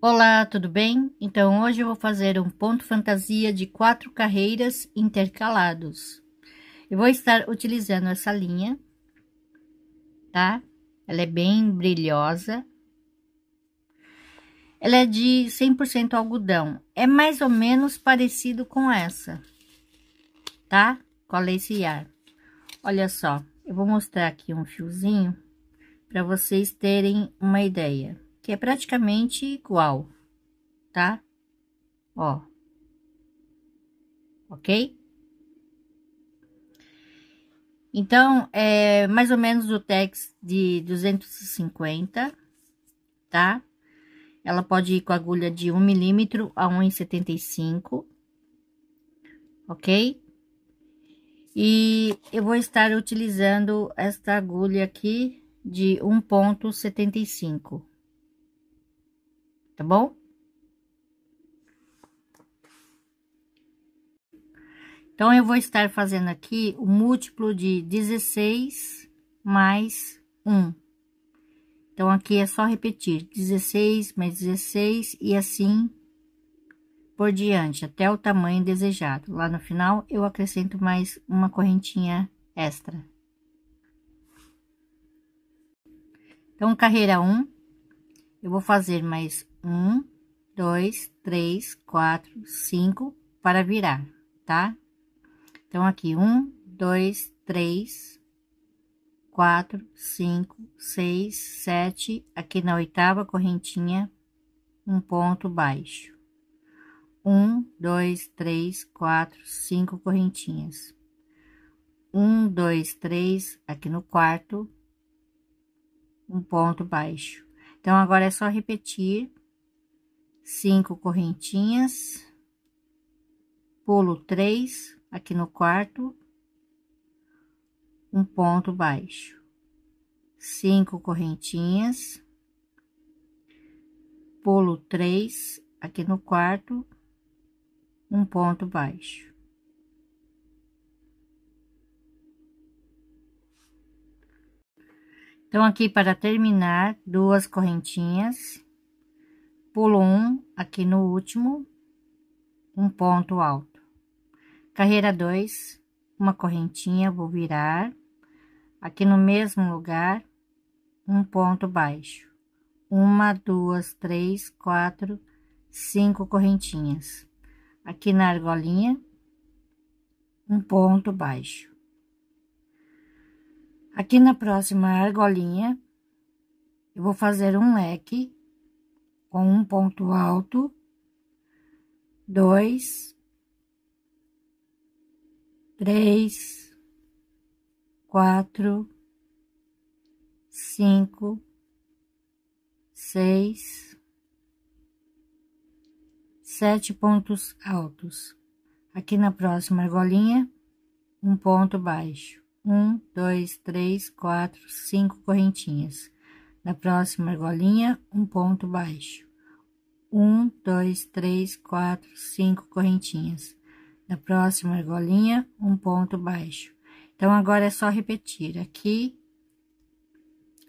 Olá, tudo bem? Então hoje eu vou fazer um ponto fantasia de quatro carreiras intercalados. Eu vou estar utilizando essa linha, tá? Ela é bem brilhosa. Ela é de 100% algodão. É mais ou menos parecido com essa, tá? Com a lace yarn. Olha só, eu vou mostrar aqui um fiozinho para vocês terem uma ideia que é praticamente igual, tá? Ó. Ok? Então, é mais ou menos o tex de 250, tá? Ela pode ir com agulha de 1 milímetro a 1,75, ok? E eu vou estar utilizando esta agulha aqui de 1,75, tá bom? Então, eu vou estar fazendo aqui o múltiplo de 16 mais 1. Então, aqui é só repetir 16 mais 16 e assim por diante, até o tamanho desejado. Lá no final, eu acrescento mais uma correntinha extra. Então, carreira 1, eu vou fazer mais um, dois, três, quatro, cinco para virar, tá? Então, aqui, um, dois, três, quatro, cinco, seis, sete, aqui na oitava correntinha, um ponto baixo. Um, dois, três, quatro, cinco correntinhas. Um, dois, três, aqui no quarto, um ponto baixo então, agora é só repetir cinco correntinhas, pulo três aqui no quarto, um ponto baixo, cinco correntinhas, pulo três aqui no quarto, um ponto baixo, Então, aqui para terminar, duas correntinhas, pulo um aqui no último, um ponto alto. Carreira 2, uma correntinha, vou virar, aqui no mesmo lugar, um ponto baixo. Uma, duas, três, quatro, cinco correntinhas. Aqui na argolinha, um ponto baixo. Aqui na próxima argolinha, eu vou fazer um leque com um ponto alto, dois, três, quatro, cinco, seis, sete pontos altos. Aqui na próxima argolinha, um ponto baixo. Um, dois, três, quatro, cinco correntinhas. Na próxima argolinha, um ponto baixo. Um, dois, três, quatro, cinco correntinhas. Na próxima argolinha, um ponto baixo. Então, agora é só repetir. Aqui,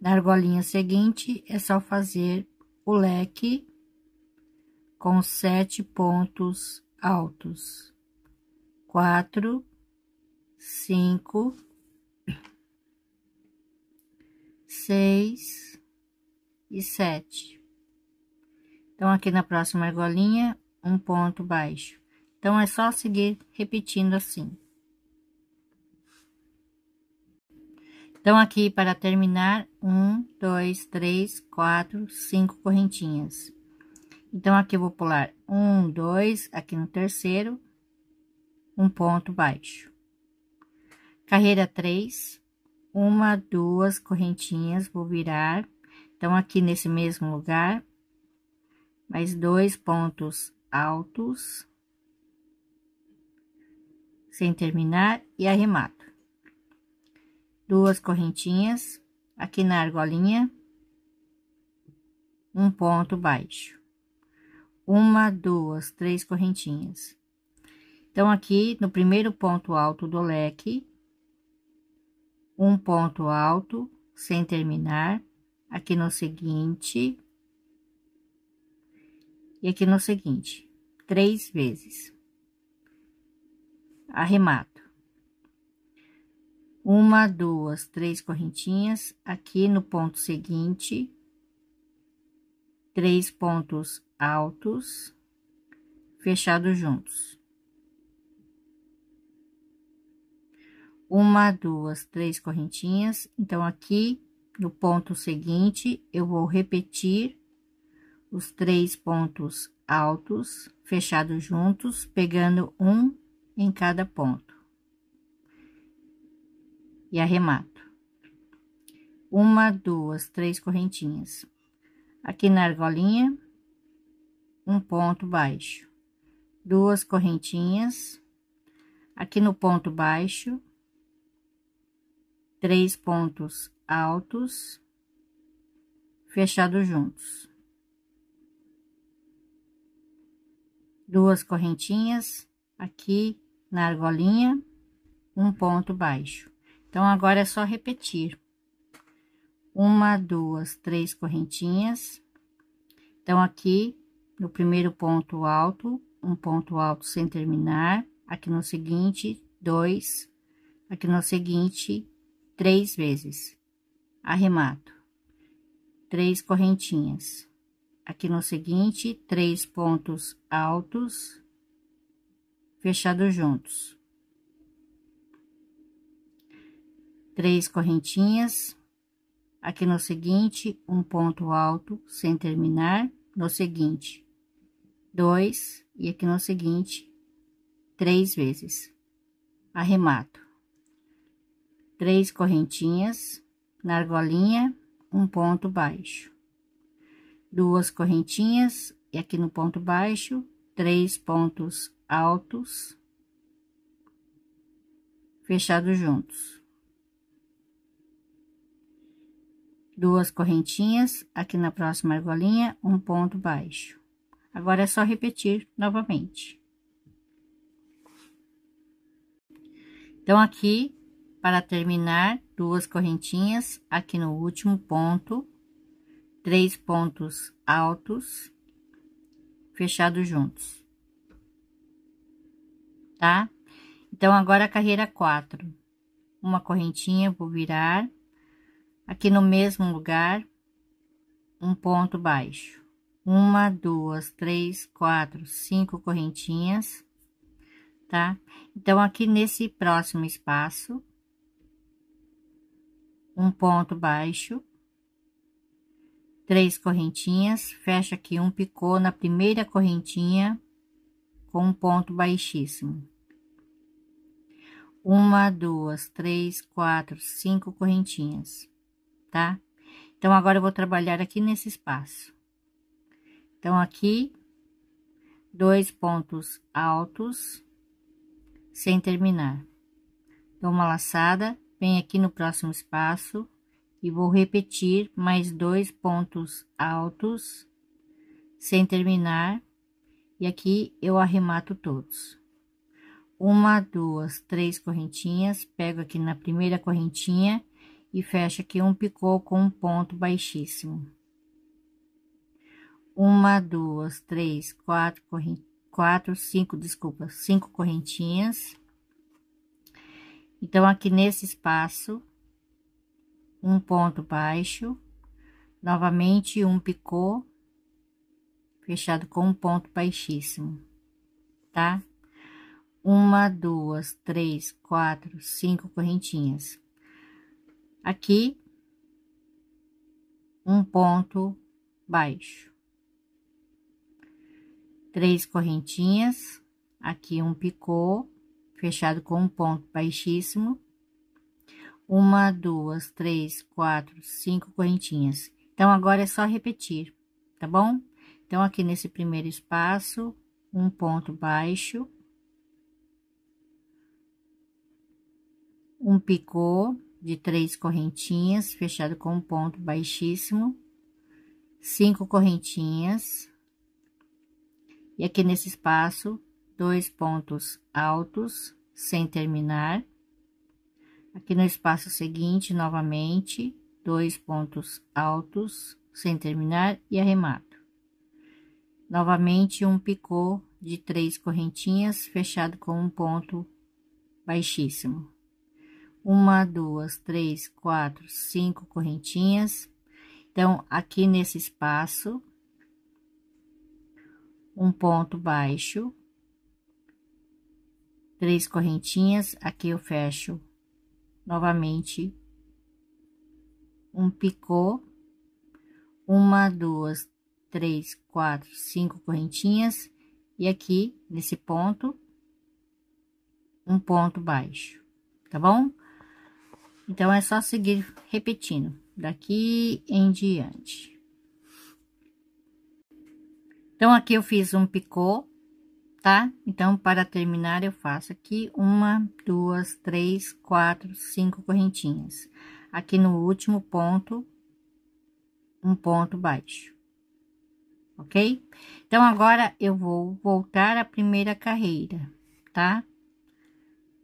na argolinha seguinte, é só fazer o leque com sete pontos altos. Quatro, cinco 6 e 7. Então, aqui na próxima argolinha, um ponto baixo. Então, é só seguir repetindo assim. Então, aqui para terminar, um, dois, três, quatro, cinco correntinhas. Então, aqui eu vou pular um, dois, aqui no terceiro, um ponto baixo. Carreira três, uma, duas correntinhas, vou virar, então aqui nesse mesmo lugar, mais dois pontos altos, sem terminar, e arremato. Duas correntinhas, aqui na argolinha, um ponto baixo. Uma, duas, três correntinhas. Então, aqui no primeiro ponto alto do leque, um ponto alto sem terminar, aqui no seguinte, e aqui no seguinte, três vezes. Arremato. Uma, duas, três correntinhas, aqui no ponto seguinte, três pontos altos, fechados juntos. uma, duas, três correntinhas. Então, aqui no ponto seguinte, eu vou repetir os três pontos altos fechados juntos, pegando um em cada ponto. E arremato. Uma, duas, três correntinhas. Aqui na argolinha, um ponto baixo, duas correntinhas. Aqui no ponto baixo, três pontos altos fechados juntos, duas correntinhas aqui na argolinha, um ponto baixo. Então, agora é só repetir. Uma, duas, três correntinhas. Então, aqui no primeiro ponto alto, um ponto alto sem terminar. Aqui no seguinte, dois. Aqui no seguinte, três vezes. Arremato. Três correntinhas. Aqui no seguinte, três pontos altos, fechados juntos. Três correntinhas. Aqui no seguinte, um ponto alto sem terminar, no seguinte, dois, e aqui no seguinte, três vezes. Arremato três correntinhas na argolinha, um ponto baixo, duas correntinhas e aqui no ponto baixo, três pontos altos, fechados juntos. Duas correntinhas, aqui na próxima argolinha, um ponto baixo. Agora é só repetir novamente. Então, aqui para terminar, duas correntinhas aqui no último ponto, três pontos altos, fechados juntos. Tá? Então, agora a carreira quatro. Uma correntinha, vou virar. Aqui no mesmo lugar, um ponto baixo. Uma, duas, três, quatro, cinco correntinhas, tá? Então, aqui nesse próximo espaço, um ponto baixo, três correntinhas, fecha aqui um picô na primeira correntinha com um ponto baixíssimo. Uma, duas, três, quatro, cinco correntinhas, tá? Então, agora eu vou trabalhar aqui nesse espaço. Então, aqui, dois pontos altos, sem terminar. Dou uma laçada Vem aqui no próximo espaço e vou repetir mais dois pontos altos sem terminar. E aqui eu arremato todos. Uma, duas, três correntinhas, pego aqui na primeira correntinha e fecho aqui um picô com um ponto baixíssimo. Uma, duas, três, quatro, quatro, cinco, desculpa, cinco correntinhas então, aqui nesse espaço, um ponto baixo, novamente um picô, fechado com um ponto baixíssimo, tá? Uma, duas, três, quatro, cinco correntinhas. Aqui, um ponto baixo. Três correntinhas, aqui um picô, fechado com um ponto baixíssimo, uma, duas, três, quatro, cinco correntinhas. Então, agora é só repetir, tá bom? Então, aqui nesse primeiro espaço, um ponto baixo, um picô de três correntinhas, fechado com um ponto baixíssimo, cinco correntinhas, e aqui nesse espaço, dois pontos altos sem terminar. Aqui no espaço seguinte, novamente, dois pontos altos sem terminar e arremato. Novamente, um picô de três correntinhas fechado com um ponto baixíssimo. Uma, duas, três, quatro, cinco correntinhas. Então, aqui nesse espaço, um ponto baixo, três correntinhas, aqui eu fecho novamente um picô, uma, duas, três, quatro, cinco correntinhas, e aqui nesse ponto, um ponto baixo, tá bom? Então, é só seguir repetindo daqui em diante. Então, aqui eu fiz um picô, tá? Então, para terminar, eu faço aqui uma, duas, três, quatro, cinco correntinhas. Aqui no último ponto, um ponto baixo, ok? Então, agora eu vou voltar à primeira carreira, tá?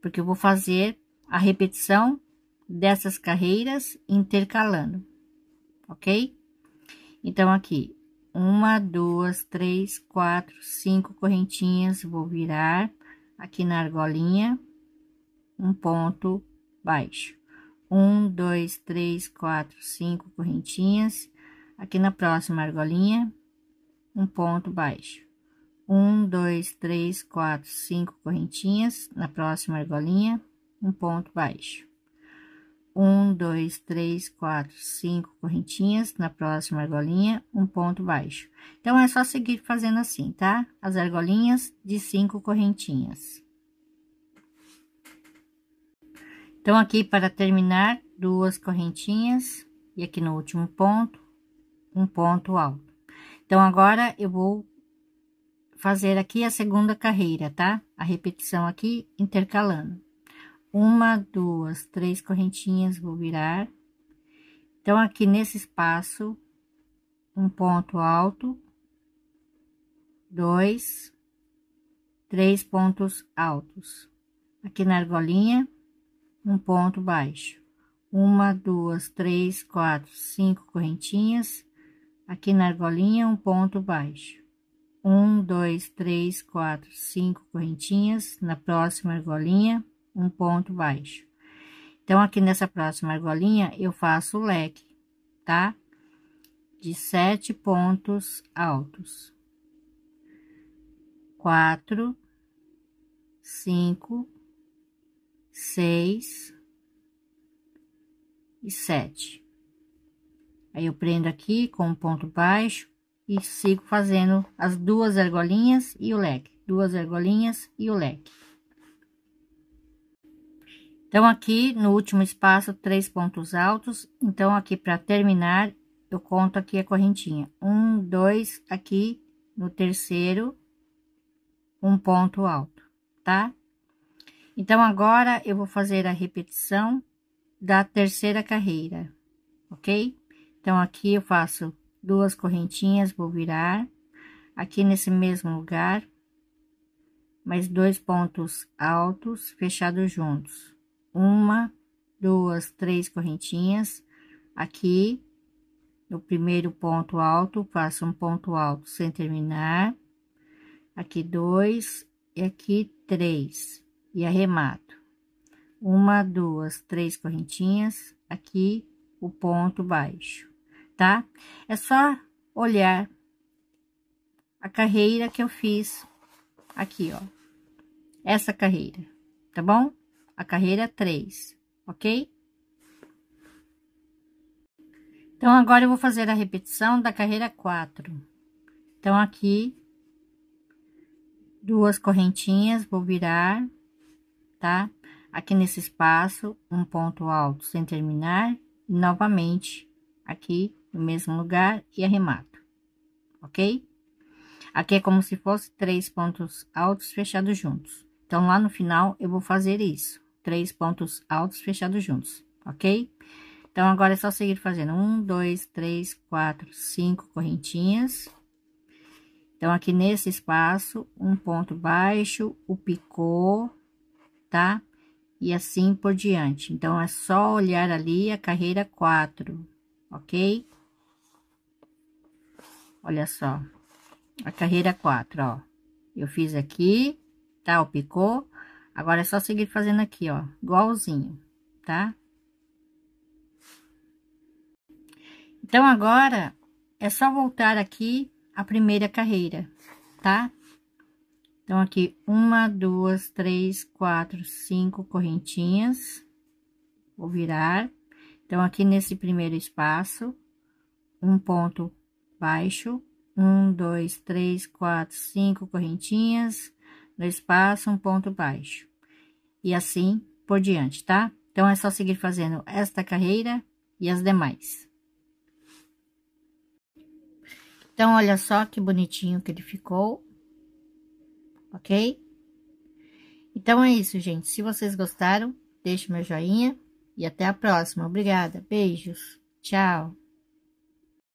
Porque eu vou fazer a repetição dessas carreiras intercalando, ok? Então, aqui, uma, duas, três, quatro, cinco correntinhas, vou virar aqui na argolinha, um ponto baixo. Um, dois, três, quatro, cinco correntinhas, aqui na próxima argolinha, um ponto baixo. Um, dois, três, quatro, cinco correntinhas, na próxima argolinha, um ponto baixo um, dois, três, quatro, cinco correntinhas na próxima argolinha, um ponto baixo. Então, é só seguir fazendo assim, tá? As argolinhas de cinco correntinhas. Então, aqui para terminar, duas correntinhas e aqui no último ponto, um ponto alto. Então, agora eu vou fazer aqui a segunda carreira, tá? A repetição aqui intercalando uma, duas, três correntinhas, vou virar. Então, aqui nesse espaço, um ponto alto, dois, três pontos altos. Aqui na argolinha, um ponto baixo. Uma, duas, três, quatro, cinco correntinhas. Aqui na argolinha, um ponto baixo. Um, dois, três, quatro, cinco correntinhas. Na próxima argolinha, um ponto baixo. Então, aqui nessa próxima argolinha, eu faço o leque, tá? De sete pontos altos. Quatro, cinco, seis e sete. Aí, eu prendo aqui com um ponto baixo e sigo fazendo as duas argolinhas e o leque. Duas argolinhas e o leque. Então, aqui no último espaço, três pontos altos. Então, aqui para terminar, eu conto aqui a correntinha. Um, dois, aqui no terceiro, um ponto alto, tá? Então, agora, eu vou fazer a repetição da terceira carreira, ok? Então, aqui eu faço duas correntinhas, vou virar. Aqui nesse mesmo lugar, mais dois pontos altos fechados juntos uma, duas, três correntinhas aqui no primeiro ponto alto, faço um ponto alto sem terminar, aqui dois e aqui três, e arremato. Uma, duas, três correntinhas, aqui o ponto baixo, tá? É só olhar a carreira que eu fiz aqui, ó. Essa carreira, tá bom? a carreira 3, é ok? Então, agora eu vou fazer a repetição da carreira 4. Então, aqui, duas correntinhas, vou virar, tá? Aqui nesse espaço, um ponto alto sem terminar, e novamente, aqui no mesmo lugar e arremato, ok? Aqui é como se fosse três pontos altos fechados juntos. Então, lá no final, eu vou fazer isso três pontos altos fechados juntos, ok? Então, agora é só seguir fazendo um, dois, três, quatro, cinco correntinhas. Então, aqui nesse espaço, um ponto baixo, o picô, tá? E assim por diante. Então, é só olhar ali a carreira quatro, ok? Olha só, a carreira quatro, ó. Eu fiz aqui, tá? O picô, Agora, é só seguir fazendo aqui, ó, igualzinho, tá? Então, agora, é só voltar aqui a primeira carreira, tá? Então, aqui, uma, duas, três, quatro, cinco correntinhas. Vou virar. Então, aqui nesse primeiro espaço, um ponto baixo, um, dois, três, quatro, cinco correntinhas no espaço, um ponto baixo. E assim por diante, tá? Então, é só seguir fazendo esta carreira e as demais. Então, olha só que bonitinho que ele ficou, ok? Então, é isso, gente. Se vocês gostaram, deixe meu joinha e até a próxima. Obrigada, beijos, tchau!